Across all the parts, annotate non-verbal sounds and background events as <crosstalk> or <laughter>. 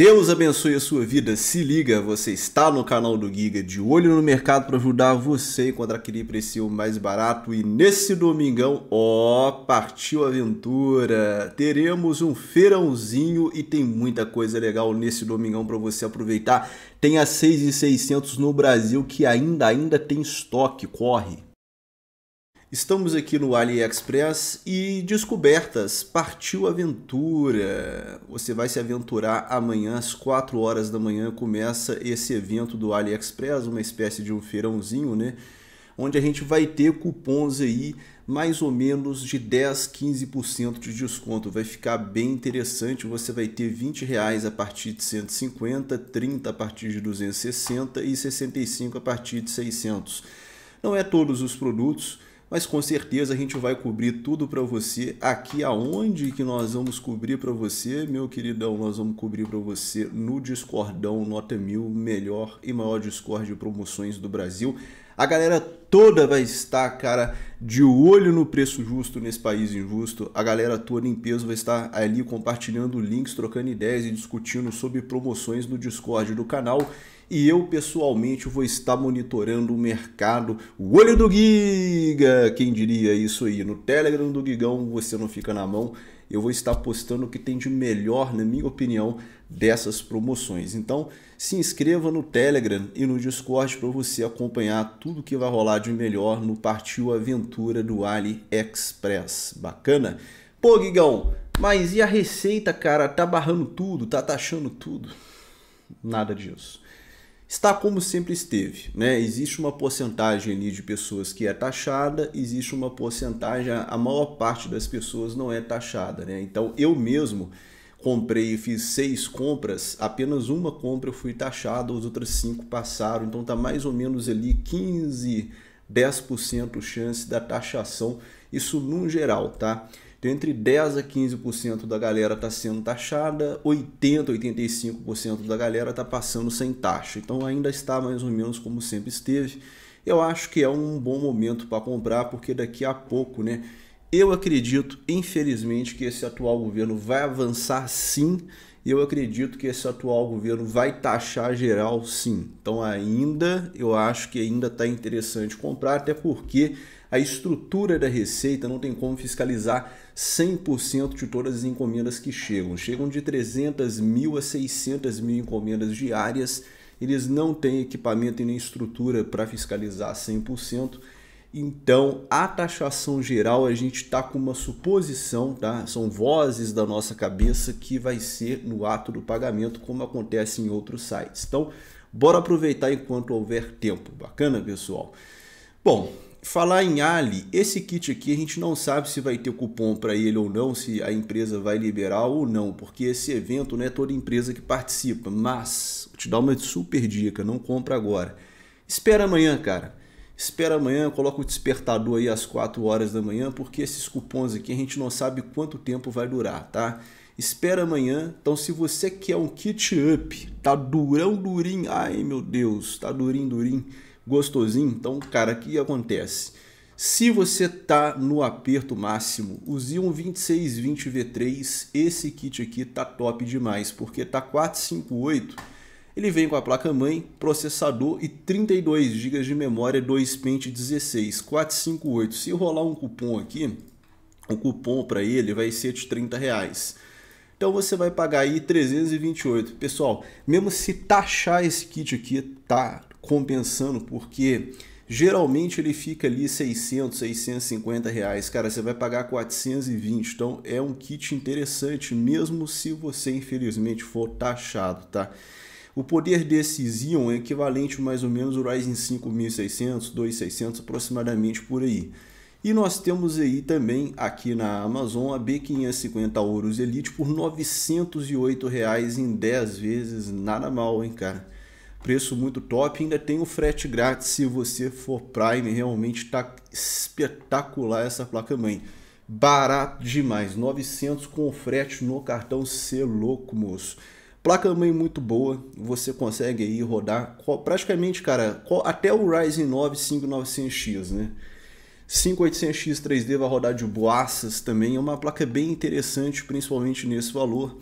Deus abençoe a sua vida. Se liga, você está no canal do Giga de olho no mercado para ajudar você a encontrar aquele preço mais barato. E nesse domingão, ó, partiu a aventura! Teremos um feirãozinho e tem muita coisa legal nesse domingão para você aproveitar. Tem a 6,600 no Brasil que ainda ainda tem estoque, corre. Estamos aqui no AliExpress e descobertas, partiu aventura. Você vai se aventurar amanhã às 4 horas da manhã começa esse evento do AliExpress, uma espécie de um feirãozinho, né? Onde a gente vai ter cupons aí mais ou menos de 10, 15% de desconto. Vai ficar bem interessante. Você vai ter 20 reais a partir de 150, 30 a partir de 260 e 65 a partir de 600. Não é todos os produtos, mas com certeza a gente vai cobrir tudo para você aqui aonde que nós vamos cobrir para você, meu queridão, nós vamos cobrir para você no Discordão Nota 1000, melhor e maior Discord de promoções do Brasil. A galera toda vai estar, cara, de olho no preço justo nesse país injusto. A galera toda em peso vai estar ali compartilhando links, trocando ideias e discutindo sobre promoções no Discord do canal e eu pessoalmente vou estar monitorando o mercado. O olho do Giga! Quem diria isso aí? No Telegram do Gigão você não fica na mão. Eu vou estar postando o que tem de melhor, na minha opinião, dessas promoções. Então, se inscreva no Telegram e no Discord para você acompanhar tudo que vai rolar de melhor no Partiu Aventura do AliExpress. Bacana? Pô, Gigão, mas e a receita, cara? Tá barrando tudo, tá taxando tudo. Nada disso está como sempre esteve. Né? Existe uma porcentagem ali de pessoas que é taxada, existe uma porcentagem, a maior parte das pessoas não é taxada. Né? Então eu mesmo comprei e fiz seis compras, apenas uma compra eu fui taxado, as outras cinco passaram, então está mais ou menos ali 15, 10% chance da taxação, isso no geral, tá? Então, entre 10% a 15% da galera está sendo taxada, 80%, 85% da galera está passando sem taxa. Então, ainda está mais ou menos como sempre esteve. Eu acho que é um bom momento para comprar, porque daqui a pouco, né? Eu acredito, infelizmente, que esse atual governo vai avançar sim. Eu acredito que esse atual governo vai taxar geral sim. Então ainda, eu acho que ainda está interessante comprar, até porque a estrutura da Receita não tem como fiscalizar 100% de todas as encomendas que chegam. Chegam de 300 mil a 600 mil encomendas diárias. Eles não têm equipamento e nem estrutura para fiscalizar 100%. Então, a taxação geral, a gente está com uma suposição, tá? são vozes da nossa cabeça que vai ser no ato do pagamento, como acontece em outros sites. Então, bora aproveitar enquanto houver tempo. Bacana, pessoal? Bom, Falar em Ali, esse kit aqui a gente não sabe se vai ter cupom para ele ou não, se a empresa vai liberar ou não, porque esse evento não é toda empresa que participa, mas te dá uma super dica, não compra agora. Espera amanhã, cara. Espera amanhã, coloca o despertador aí às 4 horas da manhã, porque esses cupons aqui a gente não sabe quanto tempo vai durar, tá? Espera amanhã. Então, se você quer um kit up, tá durão, durinho, ai meu Deus, tá durinho, durinho gostosinho. Então, cara, o que acontece? Se você tá no aperto máximo, use um 2620 V3, esse kit aqui tá top demais, porque tá 458, ele vem com a placa-mãe, processador e 32 GB de memória 2 pente 16, 458. Se rolar um cupom aqui, o cupom para ele vai ser de 30 reais. Então você vai pagar aí 328. Pessoal, mesmo se taxar esse kit aqui, tá compensando, porque geralmente ele fica ali 600, 650 reais. Cara, você vai pagar 420, então é um kit interessante, mesmo se você infelizmente for taxado, tá? O poder desses íon é equivalente mais ou menos ao Ryzen 5 1600, 2600, aproximadamente por aí. E nós temos aí também aqui na Amazon a B550 Ouros Elite por R$ 908 reais em 10 vezes, nada mal, hein, cara? preço muito top. Ainda tem o frete grátis se você for Prime. Realmente está espetacular essa placa-mãe. Barato demais, 900 com frete no cartão, cê louco, moço. Placa-mãe muito boa, você consegue aí rodar praticamente, cara, até o Ryzen 9 5900X, né? 5800X 3D vai rodar de boaças também, é uma placa bem interessante, principalmente nesse valor.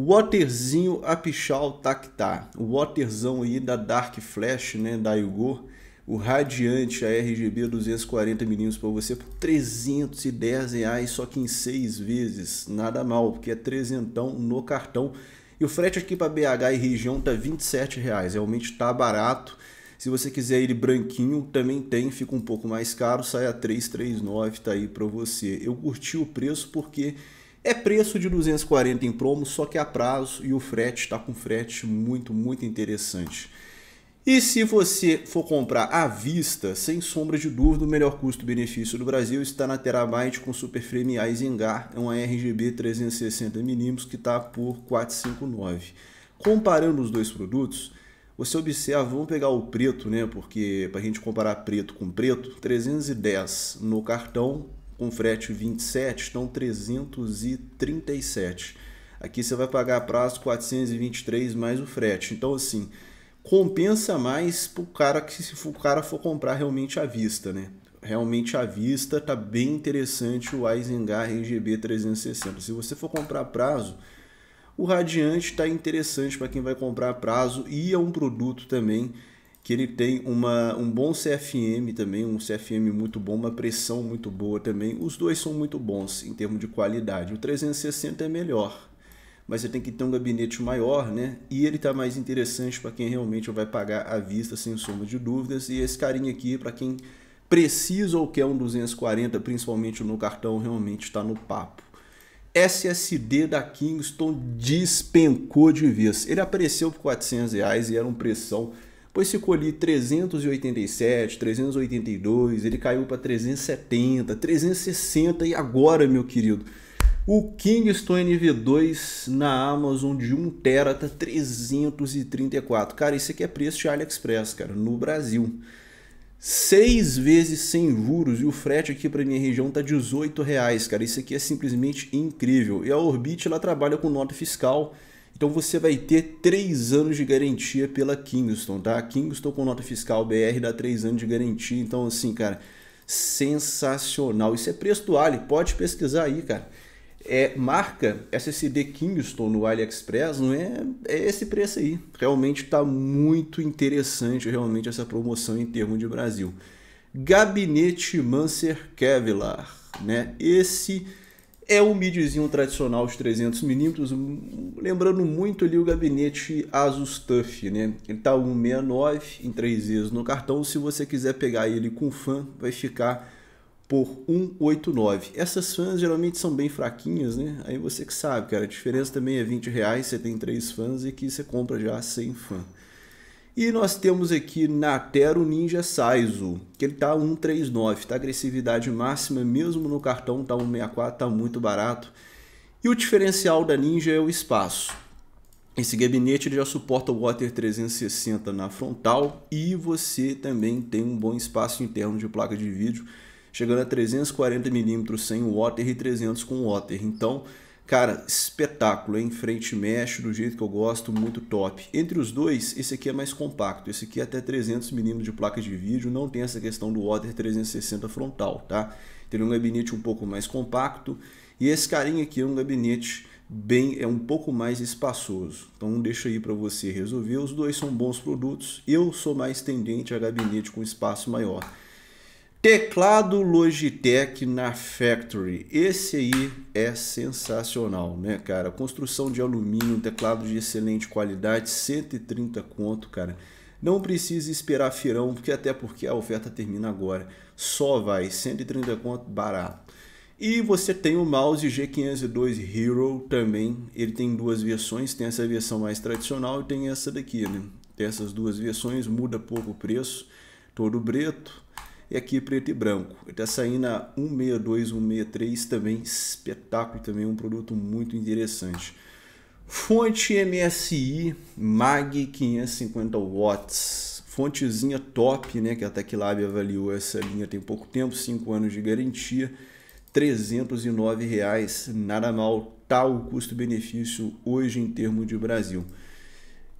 Waterzinho Apichal Tactá, o waterzão aí da Dark Flash, né, da Igor, o radiante a RGB 240mm para você por 310 reais só que em seis vezes, nada mal, porque é trezentão no cartão. E o frete aqui para BH e região tá 27 reais, realmente tá barato. Se você quiser ele branquinho, também tem, fica um pouco mais caro, sai a 339, tá aí para você. Eu curti o preço porque é preço de 240 em promo, só que a prazo e o frete está com frete muito, muito interessante. E se você for comprar à vista, sem sombra de dúvida, o melhor custo-benefício do Brasil está na Terabyte com Superframe Isengard, é uma RGB 360mm que está por 459. Comparando os dois produtos, você observa, vamos pegar o preto, né? Porque para a gente comparar preto com preto, 310 no cartão, com frete 27 estão 337. Aqui você vai pagar a prazo 423 mais o frete. Então assim, compensa mais pro cara que se o cara for comprar realmente à vista, né? Realmente à vista tá bem interessante o Eisengar RGB 360. Se você for comprar a prazo, o Radiante está interessante para quem vai comprar a prazo e é um produto também que ele tem uma, um bom CFM também, um CFM muito bom, uma pressão muito boa também. Os dois são muito bons em termos de qualidade. O 360 é melhor, mas você tem que ter um gabinete maior, né? E ele está mais interessante para quem realmente vai pagar à vista, sem sombra de dúvidas. E esse carinha aqui, para quem precisa ou quer um 240, principalmente no cartão, realmente está no papo. SSD da Kingston despencou de vez. Ele apareceu por 400 reais e era um pressão depois ficou ali 387, 382, ele caiu para 370, 360 e agora, meu querido, o Kingston nv 2 na Amazon de 1 tera tá 334. Cara, isso aqui é preço de AliExpress, cara, no Brasil. Seis vezes sem juros e o frete aqui para minha região tá 18 reais, cara. Isso aqui é simplesmente incrível. E a Orbit ela trabalha com nota fiscal então você vai ter 3 anos de garantia pela Kingston, tá? A Kingston com nota fiscal BR dá 3 anos de garantia. Então, assim, cara, sensacional. Isso é preço do Ali, pode pesquisar aí, cara. É, marca SSD Kingston no AliExpress, não é, é esse preço aí. Realmente está muito interessante realmente essa promoção em termos de Brasil. Gabinete Manser Kevlar, né? Esse é o midzinho tradicional de 300mm, hum, lembrando muito ali o gabinete Asus TUF, né? Ele tá 169 em 3 vezes no cartão, se você quiser pegar ele com fan, vai ficar por 189. Essas fans geralmente são bem fraquinhas, né? Aí você que sabe, cara, a diferença também é 20 reais, você tem 3 fans e que você compra já sem fan. E nós temos aqui Natero Ninja Saizo, que ele tá 139, tá agressividade máxima, mesmo no cartão tá 164, tá muito barato. E o diferencial da Ninja é o espaço. Esse gabinete já suporta o Water 360 na frontal e você também tem um bom espaço interno de placa de vídeo, chegando a 340mm sem Water e 300 com Water. Então, Cara, espetáculo, hein? Frente mexe do jeito que eu gosto, muito top. Entre os dois, esse aqui é mais compacto. Esse aqui é até 300mm de placa de vídeo, não tem essa questão do Water 360 frontal, tá? Tem um gabinete um pouco mais compacto. E esse carinha aqui é um gabinete bem, é um pouco mais espaçoso. Então deixa aí para você resolver. Os dois são bons produtos. Eu sou mais tendente a gabinete com espaço maior. Teclado Logitech na Factory. Esse aí é sensacional, né, cara? Construção de alumínio, teclado de excelente qualidade, 130 conto, cara. Não precisa esperar firão, porque até porque a oferta termina agora. Só vai, 130 conto barato. E você tem o mouse G502 Hero também. Ele tem duas versões, tem essa versão mais tradicional e tem essa daqui, né? Tem essas duas versões, muda pouco o preço, todo preto. E aqui é preto e branco. Está saindo a 162, 163 também, espetáculo também, um produto muito interessante. Fonte MSI MAG 550 watts. Fontezinha top, né? Que a TechLab avaliou essa linha tem pouco tempo, 5 anos de garantia. R$ reais, nada mal, tal tá custo-benefício hoje em termos de Brasil.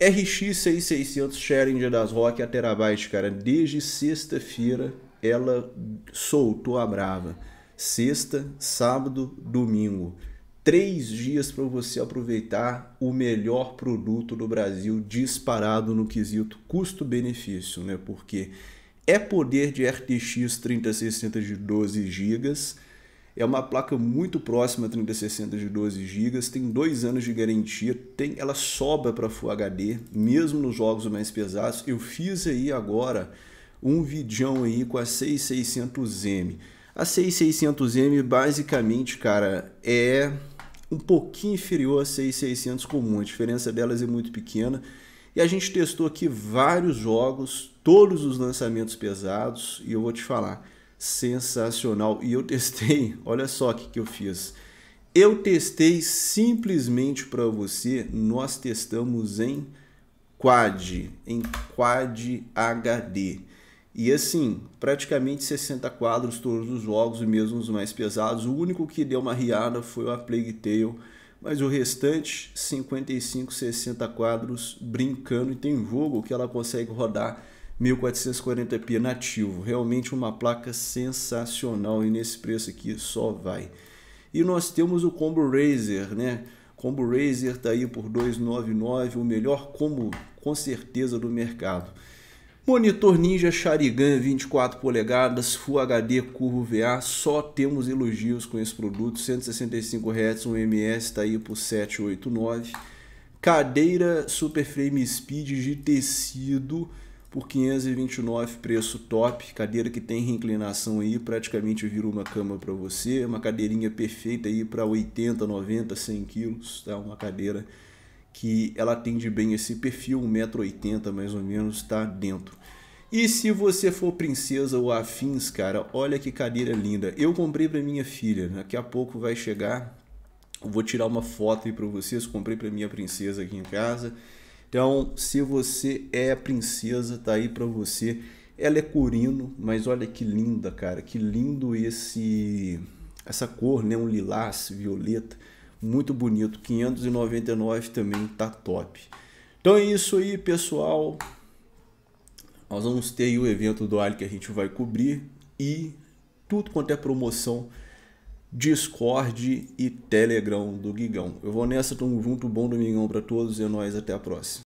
RX 6600 Challenger das Rock a terabyte, cara, desde sexta-feira ela soltou a brava. Sexta, sábado, domingo. Três dias para você aproveitar o melhor produto do Brasil disparado no quesito custo-benefício, né? Porque é poder de RTX 3060 de 12 GB, é uma placa muito próxima a 3060 de 12 GB, tem dois anos de garantia, tem, ela sobra para Full HD, mesmo nos jogos mais pesados. Eu fiz aí agora um vidão aí com a 6600M. A 6600M basicamente, cara, é um pouquinho inferior à 6600 comum. A diferença delas é muito pequena. E a gente testou aqui vários jogos, todos os lançamentos pesados, e eu vou te falar, sensacional. E eu testei, <laughs> olha só o que, que eu fiz. Eu testei simplesmente para você, nós testamos em Quad, em Quad HD. E assim, praticamente 60 quadros todos os jogos, e mesmo os mais pesados. O único que deu uma riada foi o A Plague Tale, mas o restante, 55, 60 quadros brincando. E tem jogo que ela consegue rodar 1440p nativo. Realmente uma placa sensacional e nesse preço aqui só vai. E nós temos o Combo Razer, né? Combo Razer tá aí por 299, o melhor combo com certeza do mercado. Monitor Ninja Sharigan 24 polegadas, Full HD, curvo VA, só temos elogios com esse produto, 165 Hz, 1 ms, está aí por 789. Cadeira Super Frame Speed de tecido por 529, preço top. Cadeira que tem reinclinação aí, praticamente vira uma cama para você. Uma cadeirinha perfeita aí para 80, 90, 100 quilos, tá? Uma cadeira que ela atende bem esse perfil, 1,80m mais ou menos, tá dentro. E se você for princesa ou afins, cara, olha que cadeira linda. Eu comprei para minha filha, daqui a pouco vai chegar. vou tirar uma foto aí para vocês, comprei para minha princesa aqui em casa. Então, se você é princesa, tá aí para você. Ela é corino, mas olha que linda, cara, que lindo esse essa cor, né, um lilás, violeta muito bonito. 599 também tá top. Então é isso aí, pessoal. Nós vamos ter o evento do Ali que a gente vai cobrir e tudo quanto é promoção, Discord e Telegram do Gigão Eu vou nessa, tamo junto, bom domingão para todos e é nós até a próxima.